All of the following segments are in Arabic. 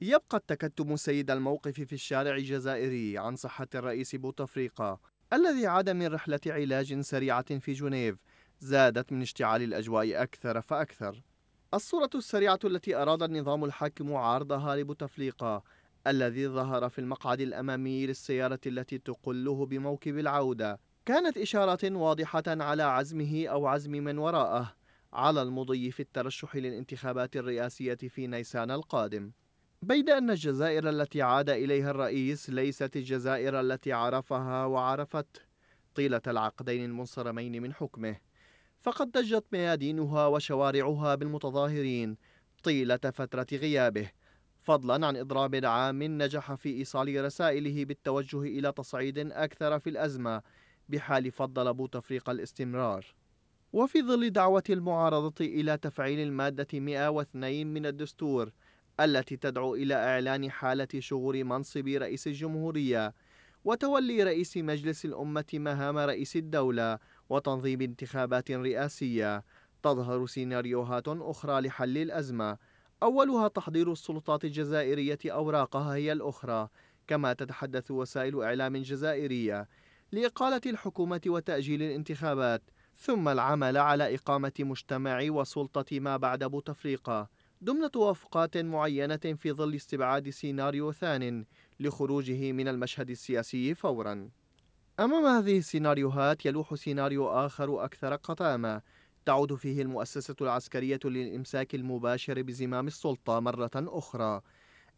يبقى التكتم سيد الموقف في الشارع الجزائري عن صحة الرئيس بوتفليقة الذي عاد من رحلة علاج سريعة في جنيف زادت من اشتعال الأجواء أكثر فأكثر الصورة السريعة التي أراد النظام الحاكم عرضها لبوتفليقة الذي ظهر في المقعد الأمامي للسيارة التي تقله بموكب العودة كانت إشارة واضحة على عزمه أو عزم من وراءه على المضي في الترشح للانتخابات الرئاسية في نيسان القادم بيد أن الجزائر التي عاد إليها الرئيس ليست الجزائر التي عرفها وعرفته طيلة العقدين المنصرمين من حكمه فقد ضجت ميادينها وشوارعها بالمتظاهرين طيلة فترة غيابه فضلا عن إضراب عام نجح في إيصال رسائله بالتوجه إلى تصعيد أكثر في الأزمة بحال فضل بوتفليقة الاستمرار وفي ظل دعوة المعارضة إلى تفعيل المادة 102 من الدستور التي تدعو إلى إعلان حالة شغور منصب رئيس الجمهورية وتولي رئيس مجلس الأمة مهام رئيس الدولة وتنظيم انتخابات رئاسية تظهر سيناريوهات أخرى لحل الأزمة أولها تحضير السلطات الجزائرية أوراقها هي الأخرى كما تتحدث وسائل إعلام جزائرية لإقالة الحكومة وتأجيل الانتخابات ثم العمل على إقامة مجتمع وسلطة ما بعد بوتفليقة ضمن توافقات معينة في ظل استبعاد سيناريو ثان لخروجه من المشهد السياسي فورا أمام هذه السيناريوهات يلوح سيناريو آخر أكثر قتامة تعود فيه المؤسسة العسكرية للإمساك المباشر بزمام السلطة مرة أخرى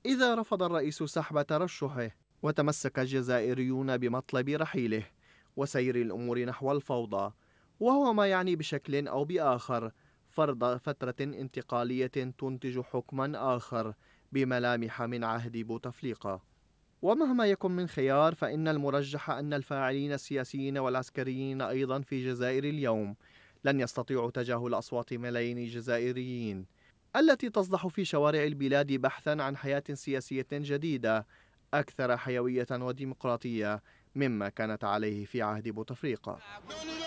إذا رفض الرئيس سحب ترشحه وتمسك الجزائريون بمطلب رحيله وسير الأمور نحو الفوضى وهو ما يعني بشكل أو بآخر فرض فترة انتقالية تنتج حكما آخر بملامح من عهد بوتفليقة ومهما يكن من خيار فإن المرجح أن الفاعلين السياسيين والعسكريين أيضا في جزائر اليوم لن يستطيعوا تجاهل أصوات ملايين الجزائريين التي تصدح في شوارع البلاد بحثا عن حياة سياسية جديدة أكثر حيوية وديمقراطية مما كانت عليه في عهد بوتفليقة